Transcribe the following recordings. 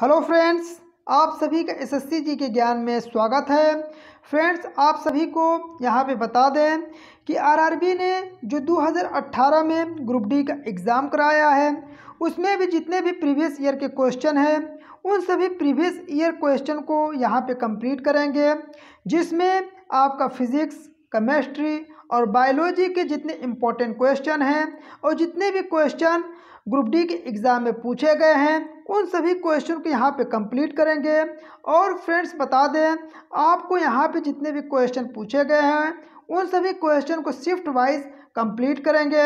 hello friends आप सभी का एसएससी जी के ज्ञान में स्वागत है फ्रेंड्स आप सभी को यहाँ पे बता दें कि आरआरबी ने जो 2018 में ग्रुप डी का एग्ज़ाम कराया है उसमें भी जितने भी प्रीवियस ईयर के क्वेश्चन हैं उन सभी प्रीवियस ईयर क्वेश्चन को यहाँ पे कंप्लीट करेंगे जिसमें आपका फिज़िक्स केमेस्ट्री और बायोलॉजी के जितने इम्पोर्टेंट क्वेश्चन हैं और जितने भी क्वेश्चन ग्रुप डी के एग्ज़ाम में पूछे गए हैं उन सभी क्वेश्चन को यहाँ पे कंप्लीट करेंगे और फ्रेंड्स बता दें आपको यहाँ पे जितने भी क्वेश्चन पूछे गए हैं उन सभी क्वेश्चन को शिफ्ट वाइज कंप्लीट करेंगे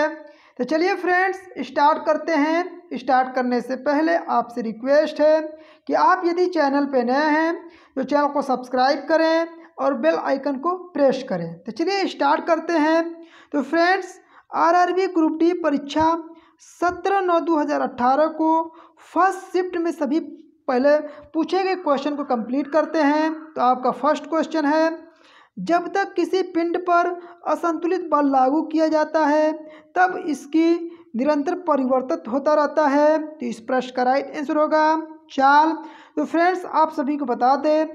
तो चलिए फ्रेंड्स स्टार्ट करते हैं स्टार्ट करने से पहले आपसे रिक्वेस्ट है कि आप यदि चैनल पे नए हैं तो चैनल को सब्सक्राइब करें और बेल आइकन को प्रेस करें तो चलिए स्टार्ट करते हैं तो फ्रेंड्स आरआरबी ग्रुप डी परीक्षा सत्रह नौ दो हज़ार अट्ठारह को फर्स्ट शिफ्ट में सभी पहले पूछे गए क्वेश्चन को कंप्लीट करते हैं तो आपका फर्स्ट क्वेश्चन है जब तक किसी पिंड पर असंतुलित बल लागू किया जाता है तब इसकी निरंतर परिवर्तित होता रहता है तो इस प्रश्न का राइट आंसर होगा चाल तो फ्रेंड्स आप सभी को बता दें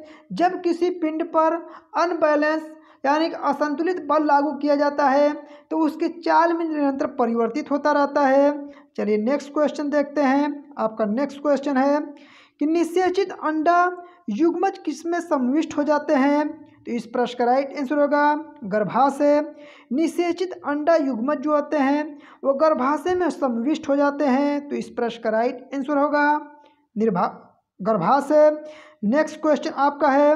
जब किसी पिंड पर अनबैलेंस यानी कि असंतुलित बल लागू किया जाता है तो उसके चाल में निरंतर परिवर्तित होता रहता है चलिए नेक्स्ट क्वेश्चन देखते हैं आपका नेक्स्ट क्वेश्चन है कि निषेचित अंडा युग्मज किसमें समविष्ट हो जाते हैं तो इस प्रश्न का राइट आंसर होगा गर्भाशय निषेचित अंडा युग्मज जो होते हैं वो गर्भाशय में समविष्ट हो जाते हैं तो इस प्रश्न का राइट आंसर होगा निर्भा गर्भाशय नेक्स्ट क्वेश्चन आपका है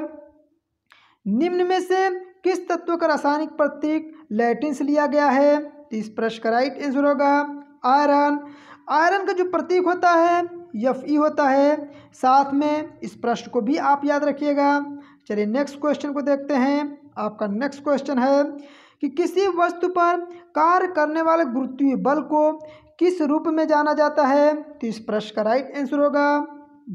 निम्न में से किस तत्व का रासायनिक प्रतीक लैटिन से लिया गया है तो इस प्रश्न का राइट आंसर होगा आयरन आयरन का जो प्रतीक होता है यफ ई होता है साथ में इस प्रश्न को भी आप याद रखिएगा चलिए नेक्स्ट क्वेश्चन को देखते हैं आपका नेक्स्ट क्वेश्चन है कि किसी वस्तु पर कार्य करने वाले गुरुत्वीय बल को किस रूप में जाना जाता है तो इस प्रश्न का राइट आंसर होगा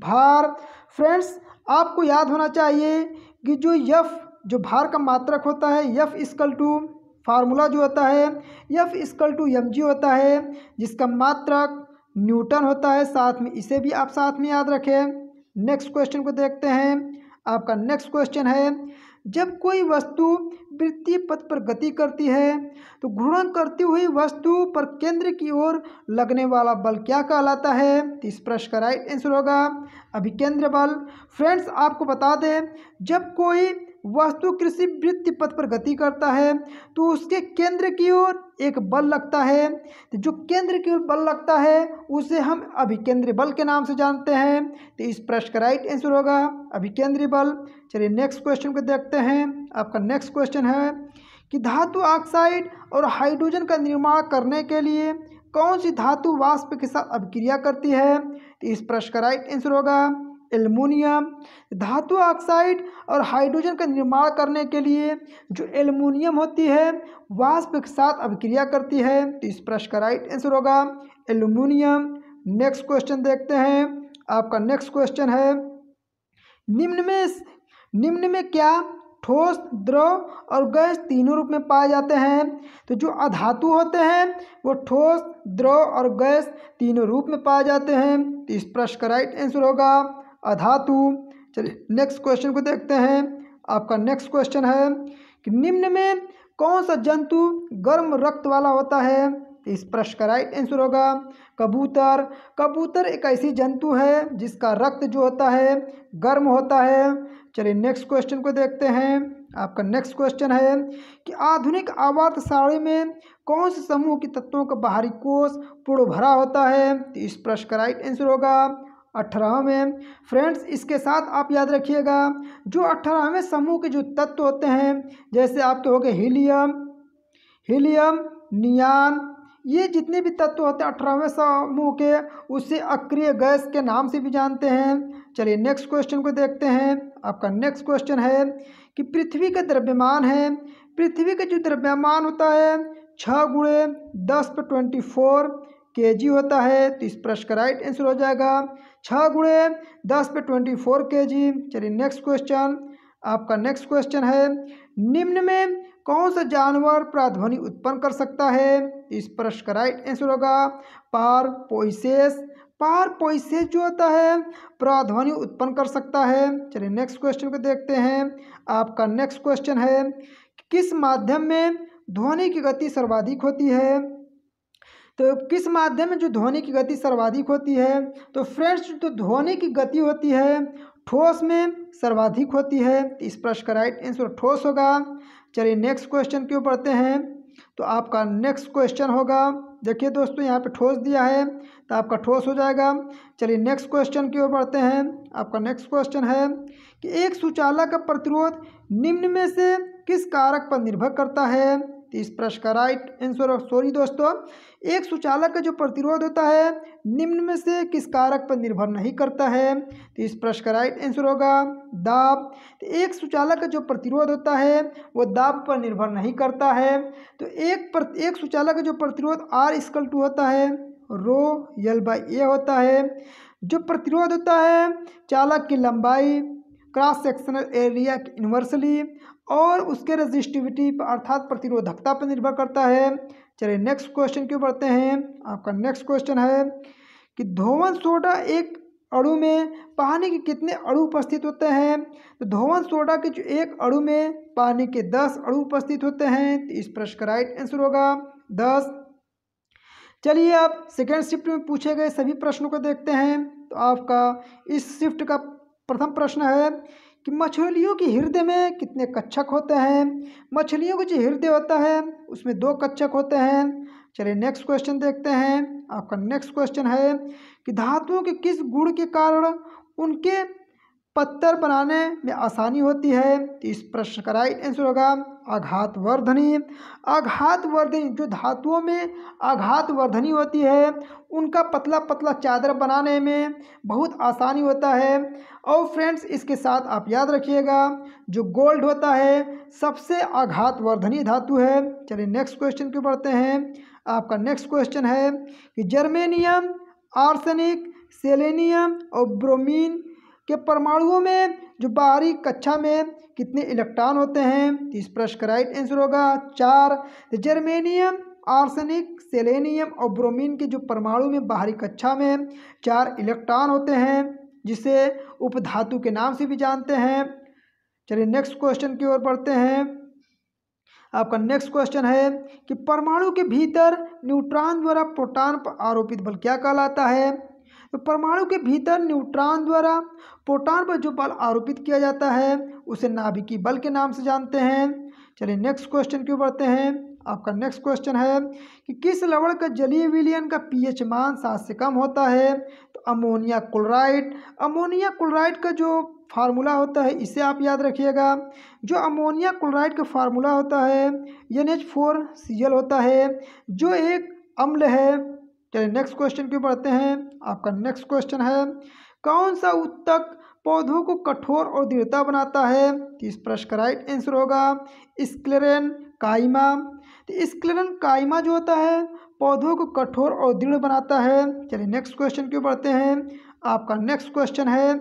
भार फ्रेंड्स आपको याद होना चाहिए कि जो यफ जो भार का मात्रक होता है यफ स्कल टू फार्मूला जो होता है यफ स्कल टू एम जी होता है जिसका मात्रक न्यूटन होता है साथ में इसे भी आप साथ में याद रखें नेक्स्ट क्वेश्चन को देखते हैं आपका नेक्स्ट क्वेश्चन है जब कोई वस्तु वृत्तीय पथ पर गति करती है तो घूर्णन करती हुई वस्तु पर केंद्र की ओर लगने वाला बल क्या कहलाता है तो इस प्रश्न का राइट आंसर होगा अभिकेंद्र बल फ्रेंड्स आपको बता दें जब कोई वस्तु कृषि वृत्ति पथ पर गति करता है तो उसके केंद्र की ओर एक बल लगता है तो जो केंद्र की ओर बल लगता है उसे हम अभिकेंद्रीय बल के नाम से जानते हैं तो इस प्रश्न का राइट आंसर होगा अभिकेंद्रीय बल चलिए नेक्स्ट क्वेश्चन को देखते हैं आपका नेक्स्ट क्वेश्चन है कि धातु ऑक्साइड और हाइड्रोजन का निर्माण करने के लिए कौन सी धातु वाष्प के साथ अभिक्रिया करती है तो इस प्रश्न का राइट आंसर होगा एलमोनियम धातु ऑक्साइड और हाइड्रोजन का निर्माण करने के लिए जो एलमोनियम होती है वाष्प के साथ अभिक्रिया करती है तो इस प्रश्न का राइट आंसर होगा एल्यूमिनियम नेक्स्ट क्वेश्चन देखते हैं आपका नेक्स्ट क्वेश्चन है निम्न में निम्न में क्या ठोस द्रव और गैस तीनों रूप में पाए जाते हैं तो जो अधातु होते हैं वो ठोस द्रव और गैस तीनों रूप में पाए जाते हैं तो इस प्रश्न का राइट आंसर होगा अधातु चलिए नेक्स्ट क्वेश्चन को देखते हैं आपका नेक्स्ट क्वेश्चन है कि निम्न में कौन सा जंतु गर्म रक्त वाला होता है इस प्रश्न का राइट आंसर होगा कबूतर कबूतर एक ऐसी जंतु है जिसका रक्त जो होता है गर्म होता है चलिए नेक्स्ट क्वेश्चन को देखते हैं आपका नेक्स्ट क्वेश्चन है कि आधुनिक आवात साड़ी में कौन से समूह के तत्वों का बाहरी कोष पूर्ण भरा होता है तो इस प्रश्न का राइट आंसर होगा अठारहवें फ्रेंड्स इसके साथ आप याद रखिएगा जो अठारहवें समूह के जो तत्व होते हैं जैसे आपके तो हो गए हीलियम हीलियम नियान ये जितने भी तत्व होते हैं अठारहवें समूह के उसे अक्रिय गैस के नाम से भी जानते हैं चलिए नेक्स्ट क्वेश्चन को देखते हैं आपका नेक्स्ट क्वेश्चन है कि पृथ्वी का द्रव्यमान है पृथ्वी का जो द्रव्यमान होता है छः गुणे दस पर ट्वेंटी फोर के जी होता है तो इस प्रश्न का राइट आंसर हो जाएगा छः गुणे दस पे ट्वेंटी फोर के जी चलिए नेक्स्ट क्वेश्चन आपका नेक्स्ट क्वेश्चन है निम्न में कौन सा जानवर प्राध्वनि उत्पन्न कर सकता है इस प्रश्न का राइट आंसर होगा पार पोइसेस पार पोइसेस जो होता है प्राध्वनि उत्पन्न कर सकता है चलिए नेक्स्ट क्वेश्चन को देखते हैं आपका नेक्स्ट क्वेश्चन है किस माध्यम में ध्वनि की गति सर्वाधिक होती है तो किस माध्यम में जो ध्वनि की गति सर्वाधिक होती है तो फ्रेंड्स जो ध्वनि की गति होती है ठोस में सर्वाधिक होती है तो इस प्रश्न का राइट आंसर ठोस होगा चलिए नेक्स्ट क्वेश्चन क्यों पढ़ते हैं तो आपका नेक्स्ट क्वेश्चन होगा देखिए दोस्तों यहाँ पे ठोस दिया है तो आपका ठोस हो जाएगा चलिए नेक्स्ट क्वेश्चन की ओर बढ़ते हैं आपका नेक्स्ट क्वेश्चन है कि एक सुचालक का प्रतिरोध निम्न में से किस कारक पर निर्भर करता है तो इस प्रश्न का राइट आंसर सॉरी दोस्तों एक सुचालक का जो प्रतिरोध होता है निम्न में से किस कारक पर निर्भर नहीं करता है तो इस प्रश्न का राइट आंसर होगा दाब तो एक सुचालक का जो प्रतिरोध होता है वो दाब पर निर्भर नहीं करता है तो एक पर एक सुचालक का जो प्रतिरोध आर स्कल टू होता है रो यल बाई ए होता है जो प्रतिरोध होता है चालक की लंबाई क्रॉस सेक्शनल एरिया की इन्वर्सली और उसके रजिस्टिविटी अर्थात प्रतिरोधकता पर निर्भर करता है चलिए नेक्स्ट क्वेश्चन क्यों बढ़ते हैं आपका नेक्स्ट क्वेश्चन है कि धोवन सोडा एक अणु में पानी के कितने अणु उपस्थित होते हैं तो धोवन सोडा के जो एक अणु में पानी के दस अणु उपस्थित होते हैं तो इस प्रश्न का राइट आंसर होगा दस चलिए आप सेकेंड शिफ्ट में पूछे गए सभी प्रश्नों को देखते हैं तो आपका इस शिफ्ट का प्रथम प्रश्न है कि मछलियों के हृदय में कितने कच्छक होते हैं मछलियों का जो हृदय होता है उसमें दो कच्छक होते हैं चलिए नेक्स्ट क्वेश्चन देखते हैं आपका नेक्स्ट क्वेश्चन है कि धातुओं के किस गुण के कारण उनके पत्थर बनाने में आसानी होती है तो इस प्रश्न का राइट आंसर होगा आघात वर्धनी आघात वर्धनी जो धातुओं में आघात वर्धनी होती है उनका पतला पतला चादर बनाने में बहुत आसानी होता है और फ्रेंड्स इसके साथ आप याद रखिएगा जो गोल्ड होता है सबसे आघात वर्धनी धातु है चलिए नेक्स्ट क्वेश्चन पे बढ़ते हैं आपका नेक्स्ट क्वेश्चन है कि जर्मेनियम आर्सेनिक सेलेनियम और ब्रोमीन कि परमाणुओं में जो बाहरी कक्षा में कितने इलेक्ट्रॉन होते हैं इस प्रश्न का राइट आंसर होगा चार तो जर्मेनियम आर्सेनिक सेलेनियम और ब्रोमीन के जो परमाणु में बाहरी कक्षा में चार इलेक्ट्रॉन होते हैं जिसे उपधातु के नाम से भी जानते हैं चलिए नेक्स्ट क्वेश्चन की ओर बढ़ते हैं आपका नेक्स्ट क्वेश्चन है कि परमाणु के भीतर न्यूट्रॉन द्वारा प्रोटॉन पर आरोपित बल क्या कहलाता है तो परमाणु के भीतर न्यूट्रॉन द्वारा प्रोटॉन पर जो बल आरोपित किया जाता है उसे नाभिकीय बल के नाम से जानते हैं चलिए नेक्स्ट क्वेश्चन क्यों बढ़ते हैं आपका नेक्स्ट क्वेश्चन है कि किस लवण का जलीय विलियन का पीएच मान सात से कम होता है तो अमोनिया क्लोराइड अमोनिया क्लोराइड का जो फार्मूला होता है इसे आप याद रखिएगा जो अमोनिया क्लोराइड का फार्मूला होता है N H four C L होता है जो एक अम्ल है चलिए नेक्स्ट क्वेश्चन क्यों पढ़ते हैं आपका नेक्स्ट क्वेश्चन है कौन सा उत्तक पौधों को कठोर और दृढ़ता बनाता है तो इस प्रश्न का राइट आंसर होगा स्क्लेरन काइमा तो स्क्लेरन काइमा जो होता है पौधों को कठोर और दृढ़ बनाता है चलिए नेक्स्ट क्वेश्चन क्यों पढ़ते हैं आपका नेक्स्ट क्वेश्चन है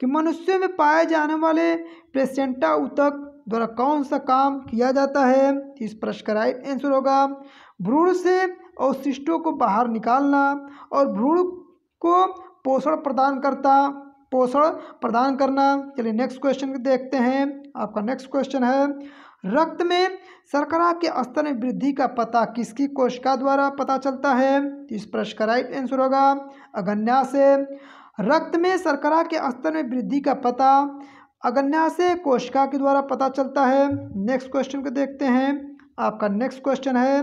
कि मनुष्यों में पाए जाने वाले प्लेसेंटा उतक द्वारा कौन सा काम किया जाता है तो इस प्रश्न का राइट आंसर होगा भ्रूण से अवशिष्टों को बाहर निकालना और भ्रूण को पोषण प्रदान करता पोषण प्रदान करना चलिए नेक्स्ट क्वेश्चन देखते हैं आपका नेक्स्ट क्वेश्चन है रक्त में शर्करा के स्तर में वृद्धि का पता किसकी कोशिका द्वारा पता चलता है तो इस प्रश्न का राइट आंसर होगा अगन्या से रक्त में शर्करा के स्तर में वृद्धि का पता अगन्या से कोशिका के द्वारा पता चलता है नेक्स्ट क्वेश्चन को देखते हैं आपका नेक्स्ट क्वेश्चन है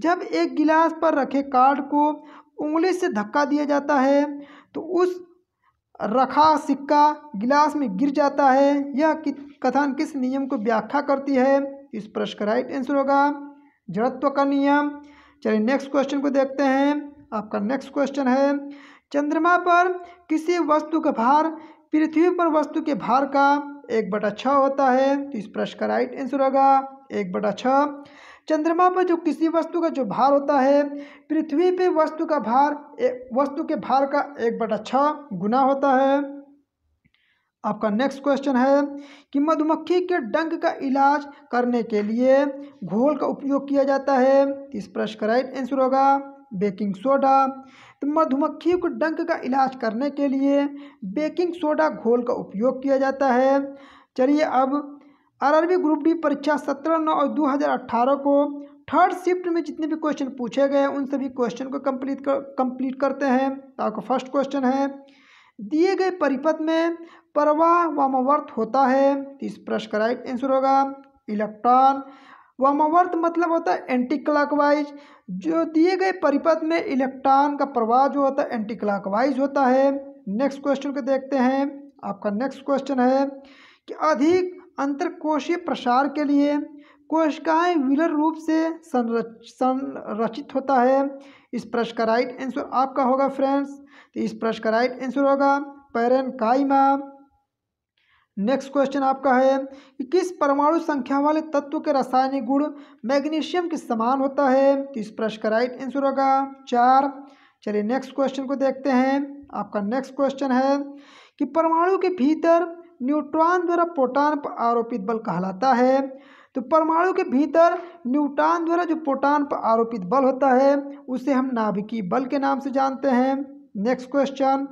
जब एक गिलास पर रखे कार्ड को उंगली से धक्का दिया जाता है तो उस रखा सिक्का गिलास में गिर जाता है यह कथन किस नियम को व्याख्या करती है इस प्रश्न का राइट आंसर होगा जड़त्व का नियम चलिए नेक्स्ट क्वेश्चन को देखते हैं आपका नेक्स्ट क्वेश्चन है चंद्रमा पर किसी वस्तु का भार पृथ्वी पर वस्तु के भार का एक बटा छ होता है तो इस प्रश्न का राइट आंसर होगा एक बटा छः चंद्रमा पर जो किसी वस्तु का जो भार होता है पृथ्वी पे वस्तु का भार वस्तु के भार का एक बटा छः गुना होता है आपका नेक्स्ट क्वेश्चन है कि मधुमक्खी के डंक का इलाज करने के लिए घोल का उपयोग किया जाता है इस प्रश्न का राइट आंसर होगा बेकिंग सोडा तो मधुमक्खी को डंक का इलाज करने के लिए बेकिंग सोडा घोल का उपयोग किया जाता है चलिए अब आरआरबी ग्रुप डी परीक्षा सत्रह नौ और दो हज़ार अट्ठारह को थर्ड शिफ्ट में जितने भी क्वेश्चन पूछे गए उन सभी क्वेश्चन को कंप्लीट कर कंप्लीट करते हैं तो आपका फर्स्ट क्वेश्चन है दिए गए परिपथ में प्रवाह वामवर्त होता है तो इस प्रश्न का राइट आंसर होगा इलेक्ट्रॉन वामवर्त मतलब होता है एंटी क्लॉकवाइज जो दिए गए परिपथ में इलेक्ट्रॉन का प्रवाह जो होता है एंटी क्लॉकवाइज होता है नेक्स्ट क्वेश्चन को देखते हैं आपका नेक्स्ट क्वेश्चन है कि अधिक अंतरकोशीय प्रसार के लिए कोशिकाएं विलर रूप से संरच संरचित होता है इस प्रश्न का राइट आंसर आपका होगा फ्रेंड्स तो इस प्रश्न का राइट आंसर होगा पैरन काइमा नेक्स्ट क्वेश्चन आपका है कि किस परमाणु संख्या वाले तत्व के रासायनिक गुण मैग्नीशियम के समान होता है तो इस प्रश्न का राइट आंसर होगा चार चलिए नेक्स्ट क्वेश्चन को देखते हैं आपका नेक्स्ट क्वेश्चन है कि परमाणु के भीतर न्यूट्रॉन द्वारा प्रोटॉन पर आरोपित बल कहलाता है तो परमाणु के भीतर न्यूट्रॉन द्वारा जो प्रोटॉन पर आरोपित बल होता है उसे हम नाभिकीय बल के नाम से जानते हैं नेक्स्ट क्वेश्चन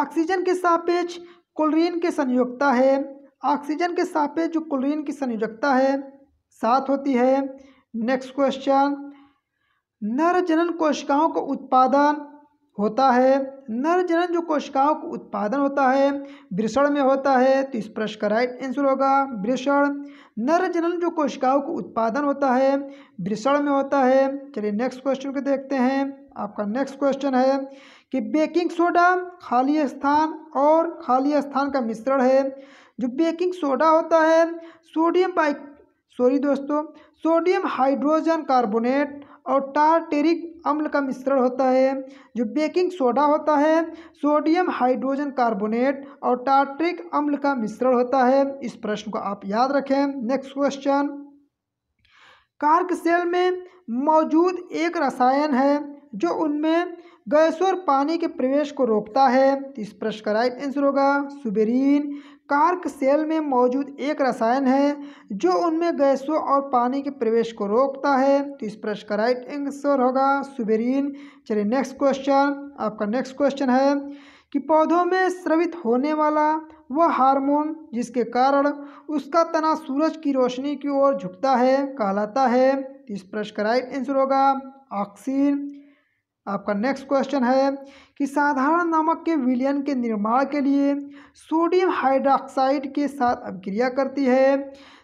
ऑक्सीजन के सापेक्ष क्लोरीन के संयोगता है ऑक्सीजन के सापेक्ष जो क्लोरीन की संयोजकता है सात होती है नेक्स्ट क्वेश्चन नर जनन कोशिकाओं का को उत्पादन होता है नर जनन जो कोशिकाओं का उत्पादन होता है वृषण में होता है तो इस प्रश्न का राइट आंसर होगा वृषण नर जनन जो कोशिकाओं का उत्पादन होता है वृषण में होता है चलिए नेक्स्ट क्वेश्चन को देखते हैं आपका नेक्स्ट क्वेश्चन है कि बेकिंग सोडा खाली स्थान और खाली स्थान का मिश्रण है जो बेकिंग सोडा होता है सोडियम बाइक सॉरी दोस्तों सोडियम हाइड्रोजन कार्बोनेट और टार्टेरिक अम्ल का मिश्रण होता है जो बेकिंग सोडा होता है सोडियम हाइड्रोजन कार्बोनेट और टार्टेरिक अम्ल का मिश्रण होता है इस प्रश्न को आप याद रखें नेक्स्ट क्वेश्चन कार्क सेल में मौजूद एक रसायन है जो उनमें गैस और पानी के प्रवेश को रोकता है इस प्रश्न का राइट आंसर होगा सुबेरीन कार्क सेल में मौजूद एक रसायन है जो उनमें गैसों और पानी के प्रवेश को रोकता है तो इस प्रश्न का राइट आंसर होगा सुबेरिन चलिए नेक्स्ट क्वेश्चन आपका नेक्स्ट क्वेश्चन है कि पौधों में स्रवित होने वाला वह हार्मोन जिसके कारण उसका तना सूरज की रोशनी की ओर झुकता है कहलाता है तो इस प्रश्न का राइट आंसर होगा ऑक्सीन आपका नेक्स्ट क्वेश्चन है कि साधारण नमक के विलयन के निर्माण के लिए सोडियम हाइड्रोक्साइड के साथ अभिक्रिया करती है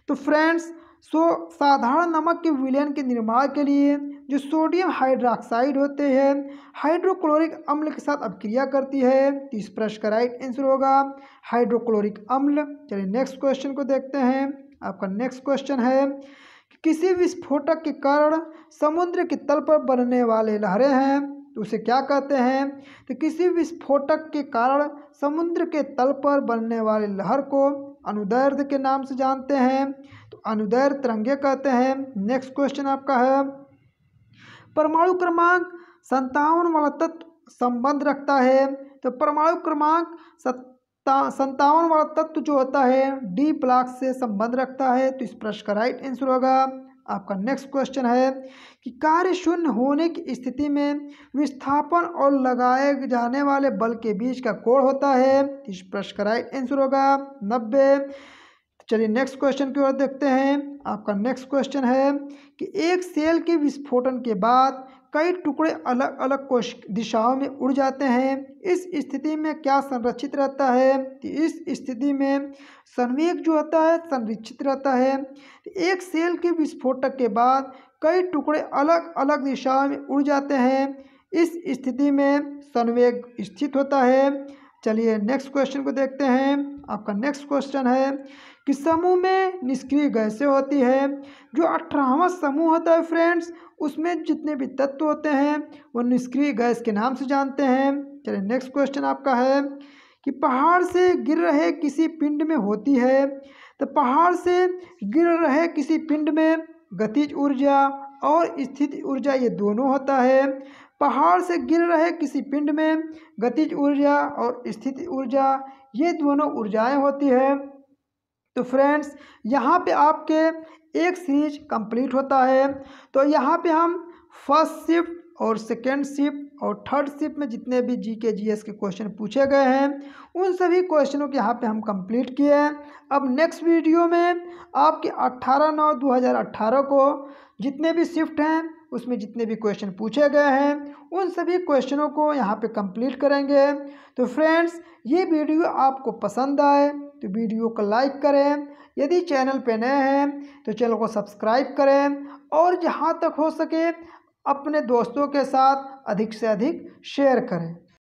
तो फ्रेंड्स सो साधारण नमक के विलयन के निर्माण के लिए जो सोडियम हाइड्रोक्साइड होते हैं हाइड्रोक्लोरिक अम्ल के साथ अभिक्रिया करती है तो इस प्रश्न का राइट आंसर होगा हाइड्रोक्लोरिक अम्ल चलिए नेक्स्ट क्वेश्चन को देखते हैं आपका नेक्स्ट क्वेश्चन है किसी विस्फोटक के कारण समुद्र के तल पर बनने वाले लहरें हैं तो उसे क्या कहते हैं तो किसी विस्फोटक के कारण समुद्र के तल पर बनने वाली लहर को अनुदैर्ध के नाम से जानते हैं तो अनुदैर तिरंगे कहते हैं नेक्स्ट क्वेश्चन आपका है परमाणु क्रमांक संतावन वाला तत्व संबंध रखता है तो परमाणु क्रमांक संतावन वाला तत्व जो होता है डी ब्लॉक से संबंध रखता है तो इस प्रश्न का राइट आंसर होगा आपका नेक्स्ट क्वेश्चन है कि कार्य शून्य होने की स्थिति में विस्थापन और लगाए जाने वाले बल के बीच का कोण होता है तो इस प्रश्न का राइट आंसर होगा नब्बे चलिए नेक्स्ट क्वेश्चन की ओर देखते हैं आपका नेक्स्ट क्वेश्चन है कि एक सेल के विस्फोटन के बाद कई टुकड़े अलग अलग कोश दिशाओं में उड़ जाते हैं इस स्थिति में क्या संरक्षित रहता है इस स्थिति में संवेग जो होता है संरक्षित रहता है तो एक सेल के विस्फोटक के बाद कई टुकड़े अलग अलग दिशाओं में उड़ जाते हैं इस स्थिति में संवेग स्थित होता है चलिए नेक्स्ट क्वेश्चन को देखते हैं आपका नेक्स्ट क्वेश्चन है कि समूह में निष्क्रिय गैसें होती है जो अठारहवा समूह होता है फ्रेंड्स उसमें जितने भी तत्व होते हैं वो निष्क्रिय गैस के नाम से जानते हैं चलिए नेक्स्ट क्वेश्चन आपका है कि पहाड़ से गिर रहे किसी पिंड में होती है तो पहाड़ से गिर रहे किसी पिंड में गतिज ऊर्जा और स्थित ऊर्जा ये दोनों होता है पहाड़ से गिर रहे किसी पिंड में गतिज ऊर्जा और स्थित ऊर्जा ये दोनों ऊर्जाएं होती है तो फ्रेंड्स यहाँ पे आपके एक सीरीज कंप्लीट होता है तो यहाँ पे हम फर्स्ट शिफ्ट और सेकेंड शिफ्ट और थर्ड शिफ्ट में जितने भी जी के जी एस के क्वेश्चन पूछे गए हैं उन सभी क्वेश्चनों के यहाँ पे हम कंप्लीट किए हैं अब नेक्स्ट वीडियो में आपके 18 नौ 2018 को जितने भी शिफ्ट हैं उसमें जितने भी क्वेश्चन पूछे गए हैं उन सभी क्वेश्चनों को यहाँ पे कंप्लीट करेंगे तो फ्रेंड्स ये वीडियो आपको पसंद आए तो वीडियो को लाइक करें यदि चैनल पर नए हैं तो चैनल को सब्सक्राइब करें और जहाँ तक हो सके अपने दोस्तों के साथ अधिक से अधिक शेयर करें